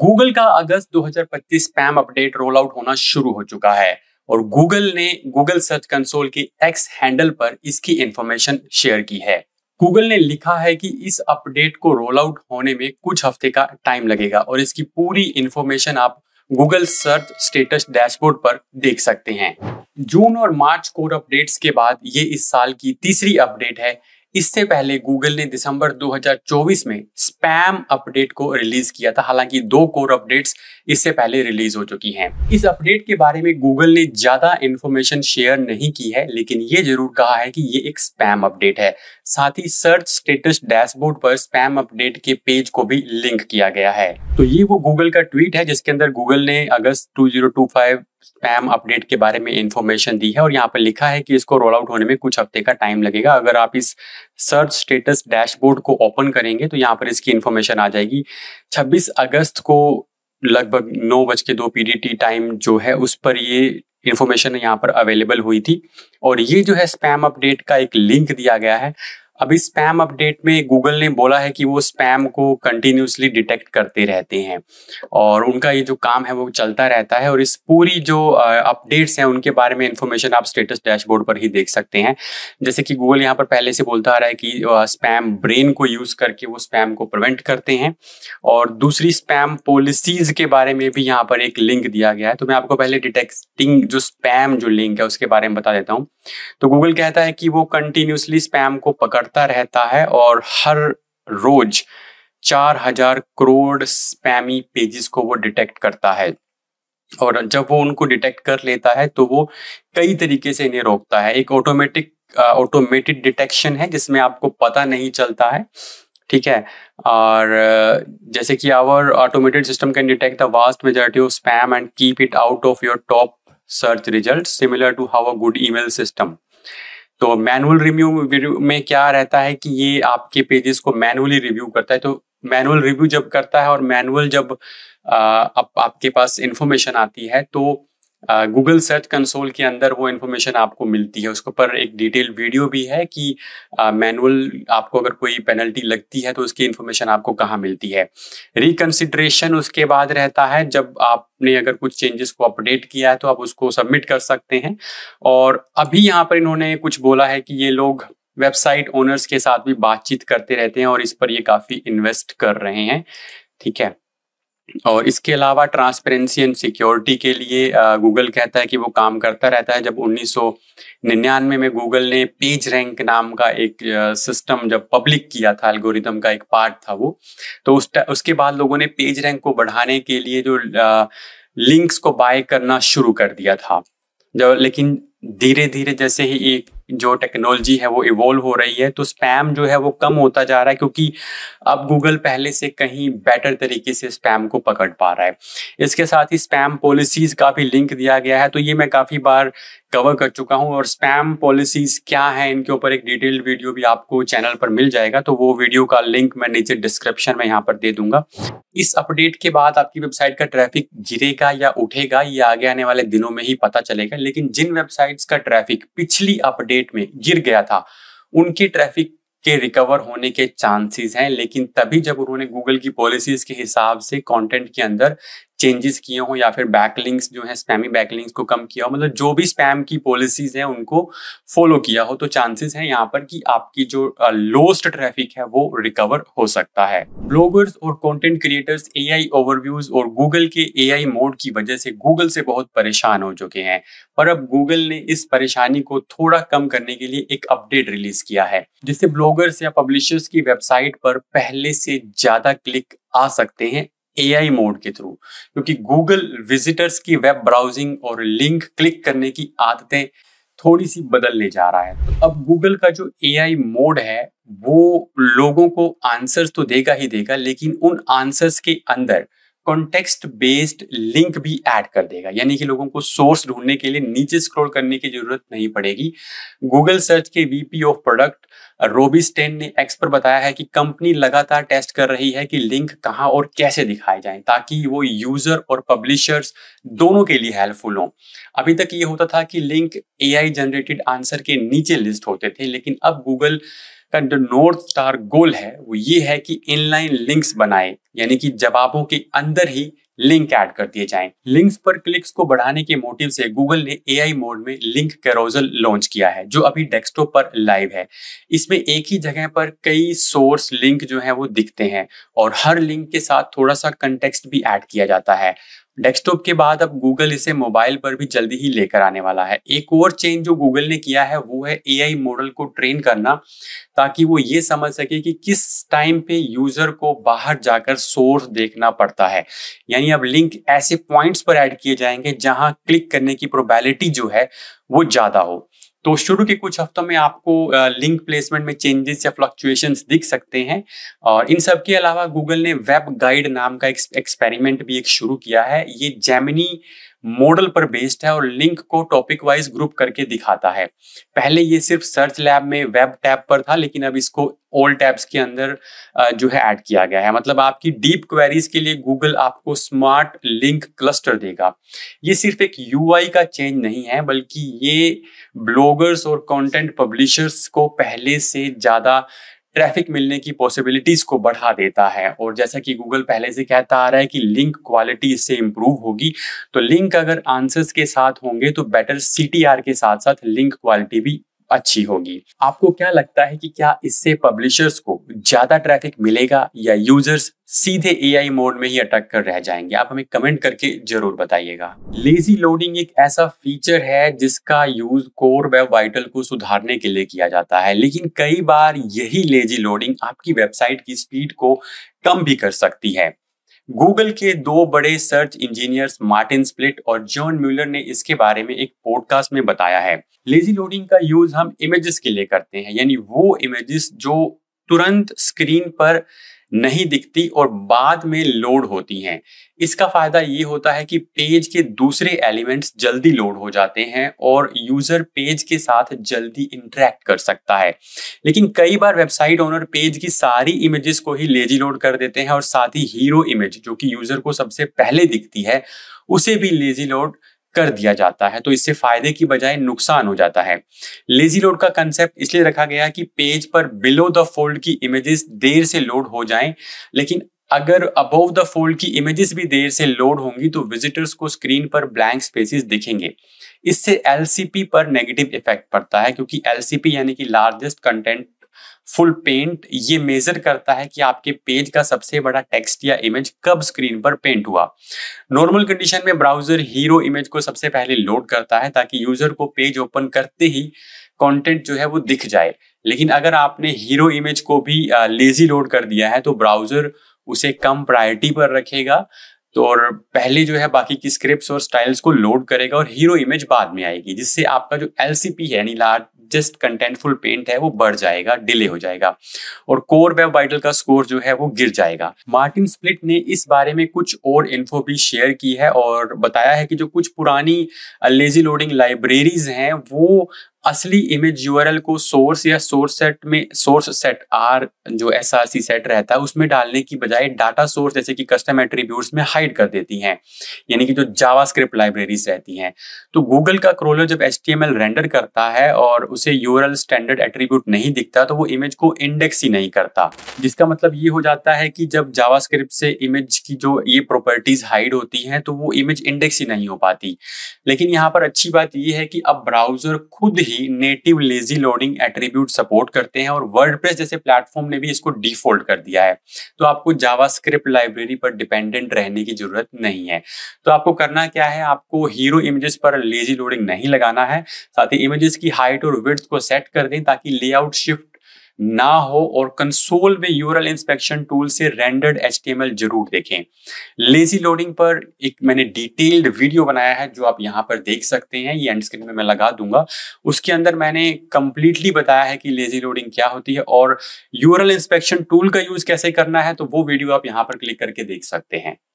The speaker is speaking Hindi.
गूगल का अगस्त 2025 स्पैम अपडेट रोल आउट होना शुरू हो चुका है और गूगल ने गूगल सर्च कंसोल की एक्स हैंडल पर इसकी इंफॉर्मेशन शेयर की है गूगल ने लिखा है कि इस अपडेट को रोल आउट होने में कुछ हफ्ते का टाइम लगेगा और इसकी पूरी इंफॉर्मेशन आप गूगल सर्च स्टेटस डैशबोर्ड पर देख सकते हैं जून और मार्च कोर अपडेट्स के बाद ये इस साल की तीसरी अपडेट है इससे पहले गूगल ने दिसंबर 2024 में स्पैम अपडेट को रिलीज किया था हालांकि दो कोर अपडेट्स इससे पहले रिलीज हो चुकी हैं इस अपडेट के बारे में गूगल ने ज्यादा इन्फॉर्मेशन शेयर नहीं की है लेकिन ये जरूर कहा है कि ये एक स्पैम अपडेट है साथ ही सर्च स्टेटस डैशबोर्ड पर स्पैम अपडेट के पेज को भी लिंक किया गया है तो ये वो गूगल का ट्वीट है जिसके अंदर गूगल ने अगस्त टू स्पैम अपडेट के बारे में इन्फॉर्मेशन दी है और यहाँ पर लिखा है कि इसको रोल आउट होने में कुछ हफ्ते का टाइम लगेगा अगर आप इस सर्च स्टेटस डैशबोर्ड को ओपन करेंगे तो यहाँ पर इसकी इन्फॉर्मेशन आ जाएगी 26 अगस्त को लगभग नौ बज के दो पीडीटी टाइम जो है उस पर ये इन्फॉर्मेशन यहाँ पर अवेलेबल हुई थी और ये जो है स्पैम अपडेट का एक लिंक दिया गया है अभी स्पैम अपडेट में गूगल ने बोला है कि वो स्पैम को कंटिन्यूसली डिटेक्ट करते रहते हैं और उनका ये जो काम है वो चलता रहता है और इस पूरी जो अपडेट्स हैं उनके बारे में इन्फॉर्मेशन आप स्टेटस डैशबोर्ड पर ही देख सकते हैं जैसे कि गूगल यहाँ पर पहले से बोलता आ रहा है कि स्पैम ब्रेन को यूज़ करके वो स्पैम को प्रिवेंट करते हैं और दूसरी स्पैम पॉलिसीज के बारे में भी यहाँ पर एक लिंक दिया गया है तो मैं आपको पहले डिटेक्टिंग जो स्पैम जो लिंक है उसके बारे में बता देता हूँ तो गूगल कहता है कि वो कंटिन्यूसली स्पैम को पकड़ बढ़ता रहता है और हर रोज चार हजार करोड़ स्पैमी पेजेस को वो डिटेक्ट करता है और जब वो उनको डिटेक्ट कर लेता है तो वो कई तरीके से इन्हें रोकता है एक ऑटोमेटिक ऑटोमेटेड डिटेक्शन है जिसमें आपको पता नहीं चलता है ठीक है और जैसे कि our automated system can detect the vast majority of spam and keep it out of your top search result similar to how a good email system तो मैनुअल रिव्यू में क्या रहता है कि ये आपके पेजेस को मैनुअली रिव्यू करता है तो मैनुअल रिव्यू जब करता है और मैनुअल जब आ, आप, आपके पास इंफॉर्मेशन आती है तो गूगल सर्च कंसोल के अंदर वो इन्फॉर्मेशन आपको मिलती है उसके ऊपर एक डिटेल वीडियो भी है कि मैनुअल आपको अगर कोई पेनल्टी लगती है तो उसकी इन्फॉर्मेशन आपको कहाँ मिलती है रिकन्सिड्रेशन उसके बाद रहता है जब आपने अगर कुछ चेंजेस को अपडेट किया है तो आप उसको सबमिट कर सकते हैं और अभी यहाँ पर इन्होंने कुछ बोला है कि ये लोग वेबसाइट ओनर्स के साथ भी बातचीत करते रहते हैं और इस पर ये काफ़ी इन्वेस्ट कर रहे हैं ठीक है और इसके अलावा ट्रांसपेरेंसी एंड सिक्योरिटी के लिए गूगल कहता है कि वो काम करता रहता है जब 1999 में गूगल ने पेज रैंक नाम का एक सिस्टम जब पब्लिक किया था एल्गोरिदम का एक पार्ट था वो तो उस उसके बाद लोगों ने पेज रैंक को बढ़ाने के लिए जो लिंक्स को बाय करना शुरू कर दिया था जब लेकिन धीरे धीरे जैसे ही एक जो टेक्नोलॉजी है वो इवोल्व हो रही है तो स्पैम जो है वो कम होता जा रहा है क्योंकि अब गूगल पहले से कहीं बेटर तरीके से स्पैम को पकड़ पा रहा है इसके साथ ही स्पैम पॉलिसीज का भी लिंक दिया गया है तो ये मैं काफ़ी बार कवर कर चुका हूँ और स्पैम पॉलिसीज क्या है इनके ऊपर एक डिटेल्ड वीडियो भी आपको चैनल पर मिल जाएगा तो वो वीडियो का लिंक मैं नीचे डिस्क्रिप्शन में यहाँ पर दे दूंगा इस अपडेट के बाद आपकी वेबसाइट का ट्रैफिक गिरेगा या उठेगा ये आगे आने वाले दिनों में ही पता चलेगा लेकिन जिन वेबसाइट्स का ट्रैफिक पिछली अपडेट में गिर गया था उनके ट्रैफिक के रिकवर होने के चांसेस हैं लेकिन तभी जब उन्होंने गूगल की पॉलिसीज के हिसाब से कंटेंट के अंदर चेंजेस किए हों या फिर बैकलिंक्स जो है स्पैमी बैकलिंक्स को कम किया हो मतलब जो भी स्पैम की पॉलिसीज हैं उनको फॉलो किया हो तो चांसेस हैं यहाँ पर कि आपकी जो लोस्ट ट्रैफिक है वो रिकवर हो सकता है ब्लॉगर्स और कंटेंट क्रिएटर्स एआई ओवरव्यूज और गूगल के एआई मोड की वजह से गूगल से बहुत परेशान हो चुके हैं पर अब गूगल ने इस परेशानी को थोड़ा कम करने के लिए एक अपडेट रिलीज किया है जिससे ब्लॉगर्स या पब्लिशर्स की वेबसाइट पर पहले से ज्यादा क्लिक आ सकते हैं एआई मोड के थ्रू क्योंकि गूगल विजिटर्स की वेब ब्राउजिंग और लिंक क्लिक करने की आदतें थोड़ी सी बदलने जा रहा है तो अब गूगल का जो एआई मोड है वो लोगों को आंसर्स तो देगा ही देगा लेकिन उन आंसर्स के अंदर कॉन्टेक्स्ट बेस्ड लिंक भी ऐड कर देगा यानी कि लोगों को सोर्स ढूंढने के लिए नीचे स्क्रॉल करने की जरूरत नहीं पड़ेगी गूगल सर्च के वीपी ऑफ प्रोडक्ट रोबिस्टेन ने एक्स पर बताया है कि कंपनी लगातार टेस्ट कर रही है कि लिंक कहाँ और कैसे दिखाए जाएं ताकि वो यूजर और पब्लिशर्स दोनों के लिए हेल्पफुल हों अभी तक ये होता था कि लिंक एआई जनरेटेड आंसर के नीचे लिस्ट होते थे लेकिन अब गूगल का जो नॉर्थ स्टार गोल है वो ये है कि इनलाइन लिंक्स बनाए यानी कि जवाबों के अंदर ही लिंक ऐड कर दिए जाएं। लिंक्स पर क्लिक्स को बढ़ाने के मोटिव से गूगल ने एआई मोड में लिंक कैरोजल लॉन्च किया है जो अभी डेस्कटॉप पर लाइव है इसमें एक ही जगह पर कई सोर्स लिंक जो है वो दिखते हैं और हर लिंक के साथ थोड़ा सा कंटेक्स्ट भी ऐड किया जाता है डेस्कटॉप के बाद अब गूगल इसे मोबाइल पर भी जल्दी ही लेकर आने वाला है एक और चेंज जो गूगल ने किया है वो है एआई मॉडल को ट्रेन करना ताकि वो ये समझ सके कि किस टाइम पे यूजर को बाहर जाकर सोर्स देखना पड़ता है यानी अब लिंक ऐसे पॉइंट्स पर ऐड किए जाएंगे जहां क्लिक करने की प्रोबेबिलिटी जो है वो ज़्यादा हो तो शुरू के कुछ हफ्तों में आपको लिंक प्लेसमेंट में चेंजेस या फ्लक्चुएशंस दिख सकते हैं और इन सब के अलावा गूगल ने वेब गाइड नाम का एक एक्सपेरिमेंट भी एक शुरू किया है ये जैमिनी मॉडल पर बेस्ड है और लिंक को टॉपिक वाइज ग्रुप करके दिखाता है पहले ये सिर्फ सर्च लैब में वेब टैब पर था लेकिन अब इसको ऑल टैब्स के अंदर जो है ऐड किया गया है मतलब आपकी डीप क्वेरीज के लिए गूगल आपको स्मार्ट लिंक क्लस्टर देगा ये सिर्फ एक यूआई का चेंज नहीं है बल्कि ये ब्लॉगर्स और कंटेंट पब्लिशर्स को पहले से ज़्यादा ट्रैफिक मिलने की पॉसिबिलिटीज को बढ़ा देता है और जैसा कि गूगल पहले से कहता आ रहा है कि लिंक क्वालिटी इससे इंप्रूव होगी तो लिंक अगर आंसर्स के साथ होंगे तो बेटर सी के साथ साथ लिंक क्वालिटी भी अच्छी होगी आपको क्या लगता है कि क्या इससे पब्लिशर्स को ज्यादा ट्रैफिक मिलेगा या यूजर्स सीधे एआई मोड में ही अटक कर रह जाएंगे आप हमें कमेंट करके जरूर बताइएगा लेजी लोडिंग एक ऐसा फीचर है जिसका यूज कोर वेब वाइटल को सुधारने के लिए किया जाता है लेकिन कई बार यही लेजी लोडिंग आपकी वेबसाइट की स्पीड को कम भी कर सकती है गूगल के दो बड़े सर्च इंजीनियर्स मार्टिन स्प्लिट और जॉन म्यूलर ने इसके बारे में एक पॉडकास्ट में बताया है लेजी लोडिंग का यूज हम इमेजेस के लिए करते हैं यानी वो इमेजेस जो तुरंत स्क्रीन पर नहीं दिखती और बाद में लोड होती हैं इसका फायदा ये होता है कि पेज के दूसरे एलिमेंट्स जल्दी लोड हो जाते हैं और यूजर पेज के साथ जल्दी इंटरेक्ट कर सकता है लेकिन कई बार वेबसाइट ओनर पेज की सारी इमेजेस को ही लेजी लोड कर देते हैं और साथ ही हीरो इमेज जो कि यूजर को सबसे पहले दिखती है उसे भी लेजी लोड कर दिया जाता है तो इससे फायदे की बजाय नुकसान हो जाता है लेजी लोड का कंसेप्ट इसलिए रखा गया कि पेज पर बिलो द फोल्ड की इमेजेस देर से लोड हो जाएं लेकिन अगर अबोव द फोल्ड की इमेजेस भी देर से लोड होंगी तो विजिटर्स को स्क्रीन पर ब्लैंक स्पेसेस दिखेंगे इससे एल पर नेगेटिव इफेक्ट पड़ता है क्योंकि एलसीपी यानी कि लार्जेस्ट कंटेंट फुल पेंट ये मेजर करता है कि आपके पेज का सबसे बड़ा टेक्स्ट या इमेज कब स्क्रीन पर पेंट हुआ नॉर्मल कंडीशन में ब्राउजर हीरो इमेज को सबसे पहले लोड करता है ताकि यूजर को पेज ओपन करते ही कंटेंट जो है वो दिख जाए लेकिन अगर आपने हीरो इमेज को भी लेजी लोड कर दिया है तो ब्राउजर उसे कम प्रायोरिटी पर रखेगा तो और पहले जो है बाकी की स्क्रिप्ट और स्टाइल्स को लोड करेगा और हीरो इमेज बाद में आएगी जिससे आपका जो एल है यानी लार्ज जस्ट कंटेंटफुल पेंट है वो बढ़ जाएगा डिले हो जाएगा और कोर वेब वाइटल का स्कोर जो है वो गिर जाएगा मार्टिन स्प्लिट ने इस बारे में कुछ और इन्फो भी शेयर की है और बताया है कि जो कुछ पुरानी लेजी लोडिंग लाइब्रेरीज हैं वो असली इमेज यूआरएल को सोर्स या सोर्स सेट में सोर्स सेट आर जो एस आर सी सेट रहता है उसमें डालने की बजाय डाटा सोर्स जैसे कि कस्टम एट्रीब्यूट्स में हाइड कर देती हैं यानी कि जो जावास्क्रिप्ट लाइब्रेरीज रहती हैं तो गूगल का क्रोलर जब एच रेंडर करता है और उसे यूआरएल स्टैंडर्ड एट्रीब्यूट नहीं दिखता तो वो इमेज को इंडेक्स ही नहीं करता जिसका मतलब ये हो जाता है कि जब जावा से इमेज की जो ये प्रॉपर्टीज हाइड होती हैं तो वो इमेज इंडेक्स ही नहीं हो पाती लेकिन यहाँ पर अच्छी बात यह है कि अब ब्राउजर खुद ही भी native lazy loading attribute support करते हैं और वर्डप्रेस जैसे प्लेटफॉर्म ने भी इसको डिफॉल्ट कर दिया है तो आपको जावास्क्रिप्ट लाइब्रेरी पर डिपेंडेंट रहने की जरूरत नहीं है तो आपको करना क्या है आपको हीरो इमेजेस पर लेजी लोडिंग नहीं लगाना है साथ ही इमेजेस की हाइट और विड्थ को सेट कर दें ताकि लेआउट शिफ्ट ना हो और कंसोल में यूरल इंस्पेक्शन टूल से रेंडर्ड एच जरूर देखें लेजी लोडिंग पर एक मैंने डिटेल्ड वीडियो बनाया है जो आप यहाँ पर देख सकते हैं ये एंड स्क्रीन में मैं लगा दूंगा उसके अंदर मैंने कंप्लीटली बताया है कि लेजी लोडिंग क्या होती है और यूरल इंस्पेक्शन टूल का यूज कैसे करना है तो वो वीडियो आप यहां पर क्लिक करके देख सकते हैं